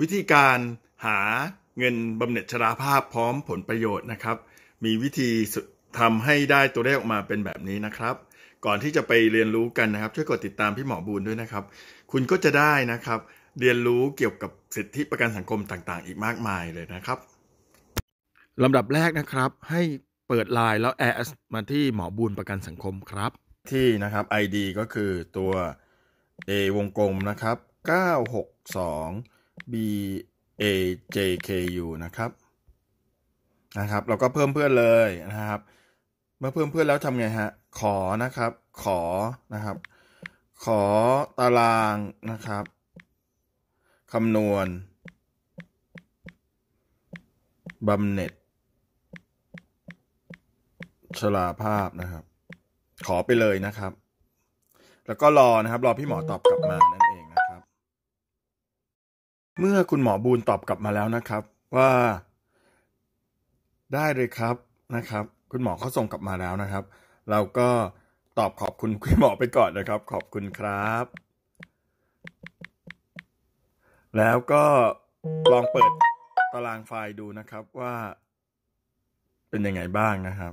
วิธีการหาเงินบำเหน็จชราภาพพร้อมผลประโยชน์นะครับ มีวิธีทำให้ได้ตัวเลขออกมาเป็นแบบนี้นะครับ ก่อนที่จะไปเรียนรู้กันนะครับ ช่วยกดติดตามพี่หมอบูนด้วยนะครับ คุณก็จะได้นะครับ เรียนรู้เกี่ยวกับสิทธิประกันสังคมต่างๆอีกมากมายเลยนะครับลำดับแรกนะครับ ให้เปิดไลน์แล้วแอดมาที่หมอบูนประกันสังคมครับ ที่นะครับ ID ก็คือตัว A วงกลมนะครับ962 b a j k u นะครับนะครับ เราก็เพิ่มเพื่อนเลยนะครับ เมื่อเพิ่มเพื่อนแล้วทำไงฮะขอนะครับ ขอนะครับ ขอตารางนะครับคำนวณบำเหน็จชราภาพนะครับ ขอไปเลยนะครับ แล้วก็รอนะครับ รอพี่หมอตอบกลับมานะเมื่อคุณหมอบูนตอบกลับมาแล้วนะครับ ว่า ได้เลยครับนะครับ คุณหมอเขาส่งกลับมาแล้วนะครับ เราก็ตอบขอบคุณคุณหมอไปก่อนนะครับ ขอบคุณครับ แล้วก็ลองเปิดตารางไฟล์ดูนะครับว่า เป็นยังไงบ้างนะครับ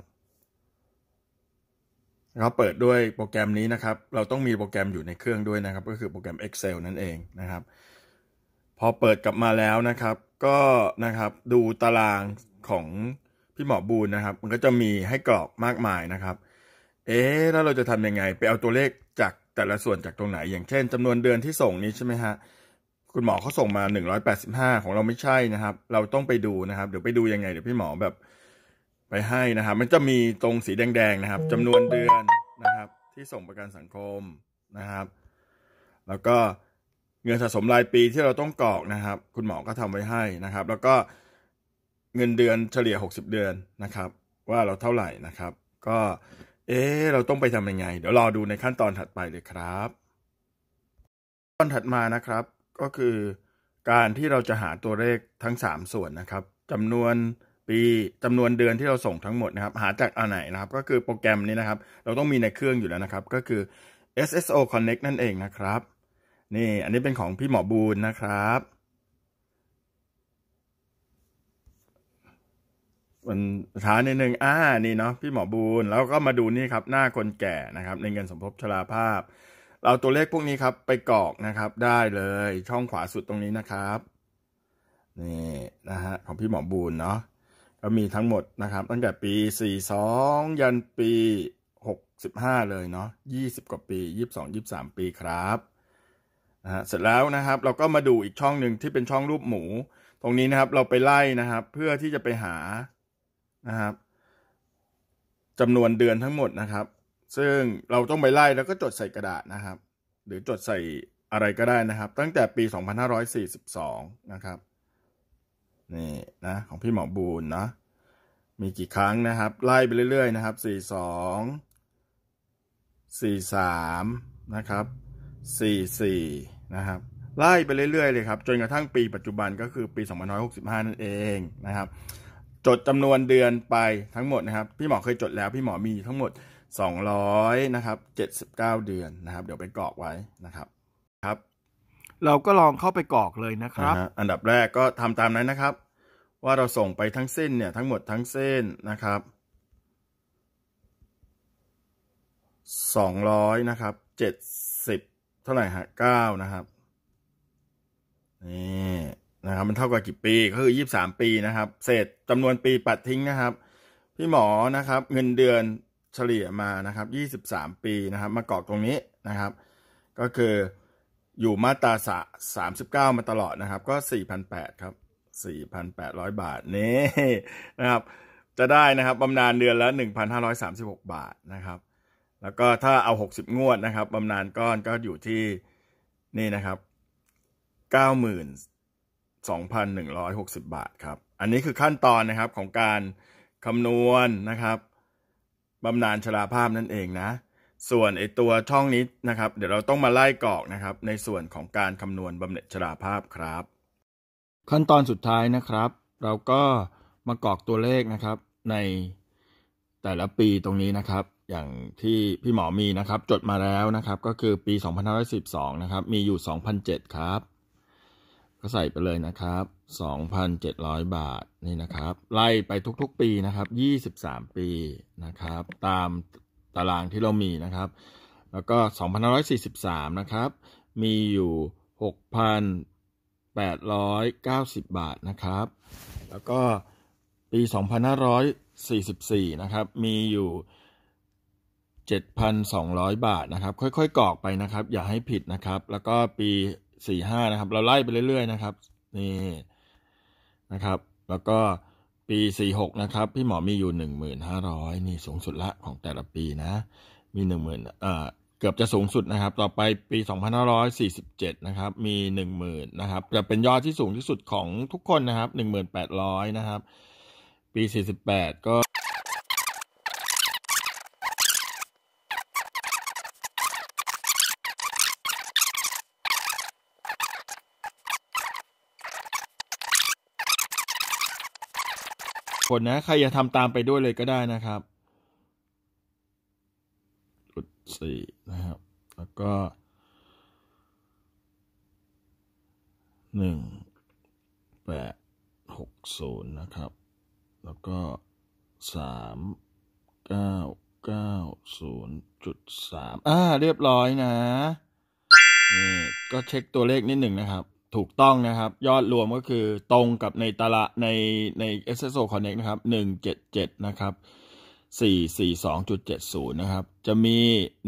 เราเปิดด้วยโปรแกรมนี้นะครับ เราต้องมีโปรแกรมอยู่ในเครื่องด้วยนะครับ ก็คือโปรแกรม Excel นั่นเองนะครับพอเปิดกลับมาแล้วนะครับ ก็นะครับดูตารางของพี่หมอบูนนะครับ มันก็จะมีให้กรอกมากมายนะครับ เอ๊แล้วเราจะทำยังไงไปเอาตัวเลขจากแต่ละส่วนจากตรงไหน อย่างเช่น จำนวนเดือนที่ส่งนี้ใช่ไหมฮะคุณหมอเขาส่งมา185 ของเราไม่ใช่นะครับ เราต้องไปดูนะครับ เดี๋ยวไปดูยังไงเดี๋ยวพี่หมอแบบไปให้นะครับ มันจะมีตรงสีแดงๆนะครับ จำนวนเดือนนะครับ ที่ส่งประกันสังคมนะครับ แล้วก็เงินสะสมรายปีที่เราต้องกรอกนะครับ คุณหมอก็ทำไว้ให้นะครับ แล้วก็เงินเดือนเฉลี่ย 60 เดือนนะครับ ว่าเราเท่าไหร่นะครับ ก็เอ๊เราต้องไปทำยังไง เดี๋ยวรอดูในขั้นตอนถัดไปเลยครับตอนถัดมานะครับ ก็คือการที่เราจะหาตัวเลขทั้ง 3 ส่วนนะครับจำนวนปีจำนวนเดือนที่เราส่งทั้งหมดนะครับ หาจากอันไหนนะครับ ก็คือโปรแกรมนี้นะครับ เราต้องมีในเครื่องอยู่แล้วนะครับ ก็คือ SSO Connect นั่นเองนะครับนี่อันนี้เป็นของพี่หมอบูนนะครับวันช้านิดนึงอ่านี่เนาะ พี่หมอบูนแล้วก็มาดูนี่ครับ หน้าคนแก่นะครับ ในเงินสมทบชราภาพ เราตัวเลขพวกนี้ครับไปกรอกนะครับ ได้เลยช่องขวาสุดตรงนี้นะครับ นี่นะฮะของพี่หมอบูนเนาะ ก็มีทั้งหมดนะครับ ตั้งแต่ปี 42ยันปี65เลยเนาะ20 กว่าปี 22 23 ปีครับนะฮะเสร็จแล้วนะครับ เราก็มาดูอีกช่องหนึ่งที่เป็นช่องรูปหมู ตรงนี้นะครับเราไปไล่นะครับ เพื่อที่จะไปหานะครับจำนวนเดือนทั้งหมดนะครับ ซึ่งเราต้องไปไล่แล้วก็จดใส่กระดาษนะครับ หรือจดใส่อะไรก็ได้นะครับ ตั้งแต่ปี 2542นะครับนี่นะ ของพี่หมอบูนนะมีกี่ครั้งนะครับ ไล่ไปเรื่อย ๆ นะครับ42 43นะครับ44นะครับไล่ไปเรื่อย ๆเลยครับ จนกระทั่งปีปัจจุบันก็คือปี2565นั่นเองนะครับ จดจำนวนเดือนไปทั้งหมดนะครับพี่หมอเคยจดแล้วพี่หมอมีทั้งหมด200นะครับ79 เดือนนะครับ เดี๋ยวไปกรอกไว้นะครับครับ เราก็ลองเข้าไปกรอกเลยนะครับ อันดับแรกก็ทำตามนั้นนะครับ ว่าเราส่งไปทั้งเส้นเนี่ยทั้งหมดทั้งเส้นนะครับ200นะครับ70เท่าไหร่ฮะเก้านะครับ นี่นะครับ มันเท่ากับกี่ปี ก็คือยี่สามปีนะครับ เศษจำนวนปีปัดทิ้งนะครับ พี่หมอนะครับ เงินเดือนเฉลี่ยมานะครับยี่สิบสามปีนะครับ มาเกาะตรงนี้นะครับ ก็คือ อยู่มาตราสะสามสิบเก้ามาตลอดนะครับ ก็สี่พันแปดครับสี่พันแปดร้อยบาท นี่นะครับ จะได้นะครับบำนาญเดือนละหนึ่งพันห้าร้อยสามสิบหกบาทนะครับแล้วก็ถ้าเอา 60 งวดนะครับบำนาญก้อนก็อยู่ที่นี่นะครับ 92,160 บาทครับ อันนี้คือขั้นตอนนะครับของการคำนวณนะครับบำนาญชราภาพนั่นเองนะ ส่วนไอตัวช่องนี้นะครับ เดี๋ยวเราต้องมาไล่กรอกนะครับ ในส่วนของการคำนวณบำเหน็จชราภาพครับ ขั้นตอนสุดท้ายนะครับ เราก็มากรอกตัวเลขนะครับในแต่ละปีตรงนี้นะครับอย่างที่พี่หมอมีนะครับ จดมาแล้วนะครับ ก็คือปี 2512นะครับ มีอยู่2,007ครับก็ใส่ไปเลยนะครับ 2,700 บาทนี่นะครับ ไล่ไปทุก ๆ ปีนะครับ23 ปีนะครับ ตามตารางที่เรามีนะครับ แล้วก็2,543นะครับ มีอยู่ 6,890 บาทนะครับ แล้วก็ปี 2,544 นะครับมีอยู่7,200 บาทนะครับ ค่อย ๆกรอกไปนะครับ อย่าให้ผิดนะครับ แล้วก็ปี 45นะครับ เราไล่ไปเรื่อย ๆ นะครับนี่นะครับ แล้วก็ปี 46นะครับพี่หมอมีอยู่ 1,500นี่สูงสุดละของแต่ละปีนะ มี10,000เอ่อเกือบจะสูงสุดนะครับ ต่อไปปี 2547นะครับ มี 10,000นะครับจะเป็นยอดที่สูงที่สุดของทุกคนนะครับ1,800นะครับ ปี 48ก็กดนะใครอยากทำตามไปด้วยเลยก็ได้นะครับกดสี่นะครับ แล้วก็หนึ่งแปดหกศูนย์นะครับ แล้วก็สามเก้าเก้าศูนย์จุดสามอ่าเรียบร้อยนะ นี่ก็เช็คตัวเลขนิดหนึ่งนะครับถูกต้องนะครับยอดรวมก็คือตรงกับในตลาดในใน s s o Connect นะครับ177 นะครับ 442.70 นะครับ จะมี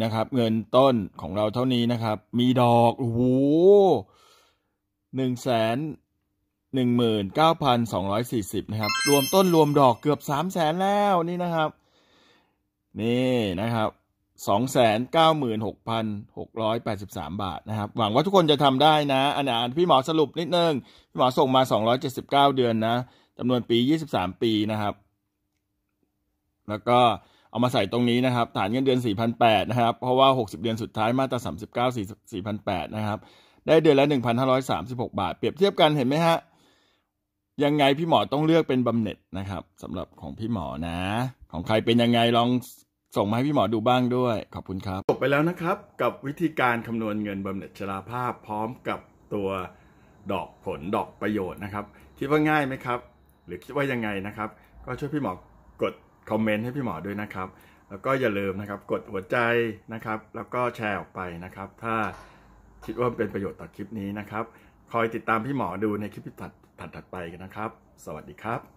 นะครับเงินต้นของเราเท่านี้นะครับ มีดอกโอ้โหหนึ่งแสนหนึ่งหมื่นเก้าพันสองร้อยสี่สิบนะครับ รวมต้นรวมดอกเกือบสามแสนแล้ว นี่นะครับ นี่นะครับ296,683 บาทนะครับหวังว่าทุกคนจะทำได้นะอันน่านพี่หมอสรุปนิดนึง พี่หมอส่งมา 279 เดือนนะจำนวนปี 23 ปีนะครับ แล้วก็เอามาใส่ตรงนี้นะครับฐานเงินเดือน 4 0 0 8นะครับเพราะว่า 60 เดือนสุดท้ายมาตรา39 4 0 0 8นะครับได้เดือนละ 1,536 บาท เปรียบเทียบกันเห็นไหมฮะ ยังไงพี่หมอต้องเลือกเป็นบำเหน็จนะครับสำหรับของพี่หมอนะ ของใครเป็นยังไงลองส่งมาให้พี่หมอดูบ้างด้วย ขอบคุณครับ จบไปแล้วนะครับ กับวิธีการคำนวณเงินบำเหน็จชราภาพพร้อมกับตัวดอกผลดอกประโยชน์นะครับ คิดว่าง่ายไหมครับ หรือคิดว่ายังไงนะครับ ก็ช่วยพี่หมอกดคอมเมนต์ให้พี่หมอด้วยนะครับแล้วก็อย่าลืมนะครับกดหัวใจนะครับ แล้วก็แชร์ออกไปนะครับ ถ้าคิดว่าเป็นประโยชน์ต่อคลิปนี้นะครับ คอยติดตามพี่หมอดูในคลิปถัดถัดไปกันนะครับ สวัสดีครับ